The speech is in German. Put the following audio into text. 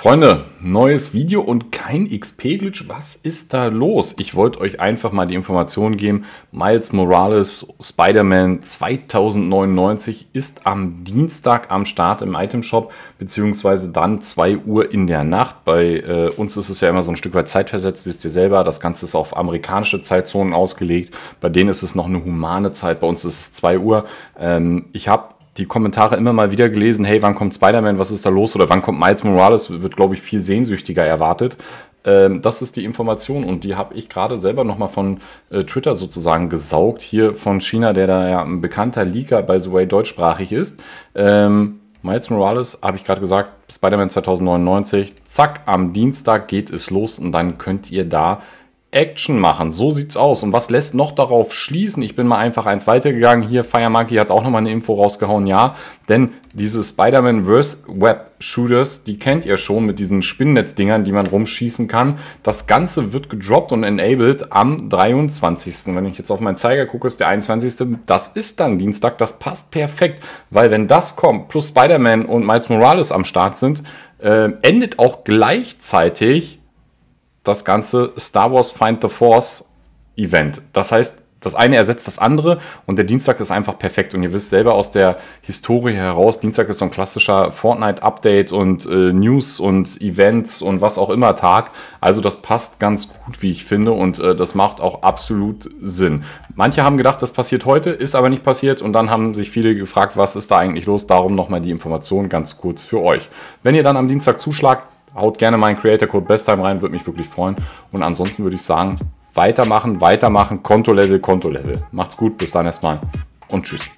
Freunde, neues Video und kein XP-Glitch. Was ist da los? Ich wollte euch einfach mal die Information geben. Miles Morales Spider-Man 2099 ist am Dienstag am Start im Itemshop, beziehungsweise dann 2 Uhr in der Nacht. Bei äh, uns ist es ja immer so ein Stück weit zeitversetzt, wisst ihr selber. Das Ganze ist auf amerikanische Zeitzonen ausgelegt. Bei denen ist es noch eine humane Zeit. Bei uns ist es 2 Uhr. Ähm, ich habe die Kommentare immer mal wieder gelesen, hey, wann kommt Spider-Man, was ist da los? Oder wann kommt Miles Morales? Wird, glaube ich, viel sehnsüchtiger erwartet. Ähm, das ist die Information und die habe ich gerade selber nochmal von äh, Twitter sozusagen gesaugt, hier von China, der da ja ein bekannter Leaker, by the way, deutschsprachig ist. Ähm, Miles Morales, habe ich gerade gesagt, Spider-Man 2099, zack, am Dienstag geht es los und dann könnt ihr da Action machen. So sieht's aus. Und was lässt noch darauf schließen? Ich bin mal einfach eins weitergegangen. Hier, Fire Monkey hat auch nochmal eine Info rausgehauen. Ja, denn diese Spider-Man vs. Web Shooters, die kennt ihr schon mit diesen Spinnennetzdingern, die man rumschießen kann. Das Ganze wird gedroppt und enabled am 23. Wenn ich jetzt auf meinen Zeiger gucke, ist der 21. Das ist dann Dienstag. Das passt perfekt, weil wenn das kommt, plus Spider-Man und Miles Morales am Start sind, äh, endet auch gleichzeitig das ganze Star Wars Find the Force Event. Das heißt, das eine ersetzt das andere und der Dienstag ist einfach perfekt. Und ihr wisst selber aus der Historie heraus, Dienstag ist so ein klassischer Fortnite-Update und äh, News und Events und was auch immer Tag. Also das passt ganz gut, wie ich finde, und äh, das macht auch absolut Sinn. Manche haben gedacht, das passiert heute, ist aber nicht passiert und dann haben sich viele gefragt, was ist da eigentlich los. Darum nochmal die Information ganz kurz für euch. Wenn ihr dann am Dienstag zuschlagt, haut gerne meinen Creator Code Bestime rein, würde mich wirklich freuen. Und ansonsten würde ich sagen, weitermachen, weitermachen, Kontolevel, Kontolevel. Macht's gut, bis dann erstmal und tschüss.